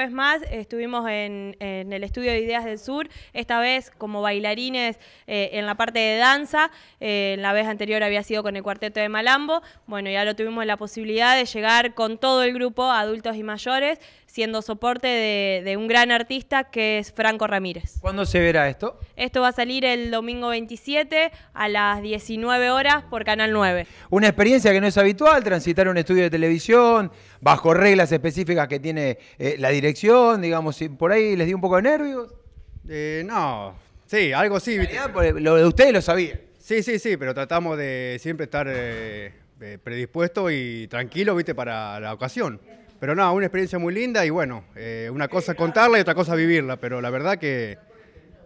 vez más estuvimos en, el estudio de Ideas del Sur, esta vez como bailarines eh, en la parte de danza, eh, la vez anterior había sido con el cuarteto de Malambo, bueno, ya lo tuvimos la posibilidad de llegar con todo el grupo, adultos y mayores, siendo soporte de, un gran artista que es Franco Ramírez. ¿Cuándo se verá esto? Esto va a salir el domingo 27 a las 19 horas por Canal 9. Una experiencia que no es habitual, transitar un estudio de televisión, bajo reglas específicas que tiene eh, la dirección, digamos, por ahí les dio un poco de nervios. Eh, no, sí, algo sí. Pues, lo de ustedes lo sabía. Sí, sí, sí, pero tratamos de siempre estar eh, eh predispuesto y tranquilo, viste, para la ocasión. Pero no, una experiencia muy linda y bueno, eh, una cosa contarla y otra cosa vivirla, pero la verdad que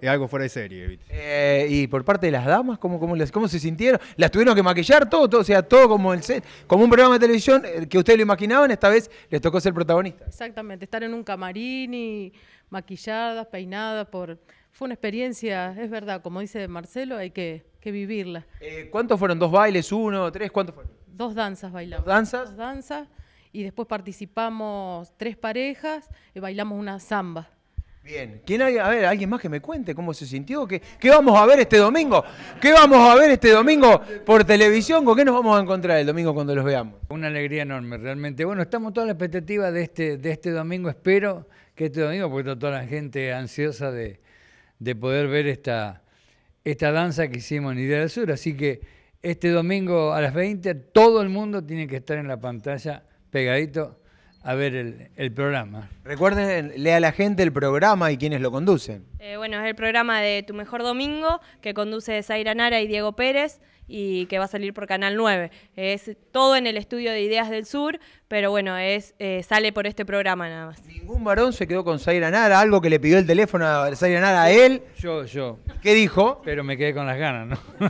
es algo fuera de serie. Eh, y por parte de las damas, ¿cómo, cómo, les ¿cómo se sintieron? ¿Las tuvieron que maquillar todo? todo o sea, todo como el set, como un programa de televisión eh, que ustedes lo imaginaban, esta vez les tocó ser protagonista. Exactamente, estar en un camarín y maquilladas, peinadas por... Fue una experiencia, es verdad, como dice Marcelo, hay que, vivirla. ¿Cuántos fueron? ¿Dos bailes? ¿Uno? ¿Tres? ¿Cuántos fueron? Dos danzas bailamos. danzas? danzas y después participamos tres parejas y bailamos una samba. Bien, ¿quién A ver, alguien más que me cuente cómo se sintió, qué, vamos a ver este domingo, qué vamos a ver este domingo por televisión, con qué nos vamos a encontrar el domingo cuando los veamos. Una alegría enorme, realmente. Bueno, estamos toda la expectativa de este, de este domingo, espero que este domingo, porque está toda la gente ansiosa de, poder ver esta, esta danza que hicimos en Idea del Sur. Así que este domingo a las 20 todo el mundo tiene que estar en la pantalla pegadito a ver el, programa. Recuerden, lea a la gente el programa y quiénes lo conducen. Eh, bueno, es el programa de Tu Mejor Domingo, que conduce Zaira Nara y Diego Pérez y que va a salir por Canal 9. Es todo en el estudio de Ideas del Sur, pero bueno, es eh, sale por este programa nada más. Ningún varón se quedó con Zaira Nara, algo que le pidió el teléfono a Zaira Nara a él. Yo, yo. ¿Qué dijo? Pero me quedé con las ganas, ¿no?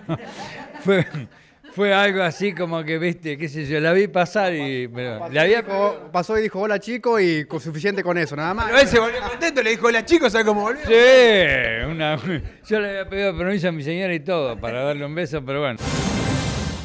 Fue algo así como que, viste, qué sé yo, la vi pasar y. le había... pasó y dijo hola chico y suficiente con eso, nada más. Pero él se volvió contento, le dijo hola chico, ¿sabes cómo volvió? Sí, una, yo le había pedido permiso a mi señora y todo para darle un beso, pero bueno.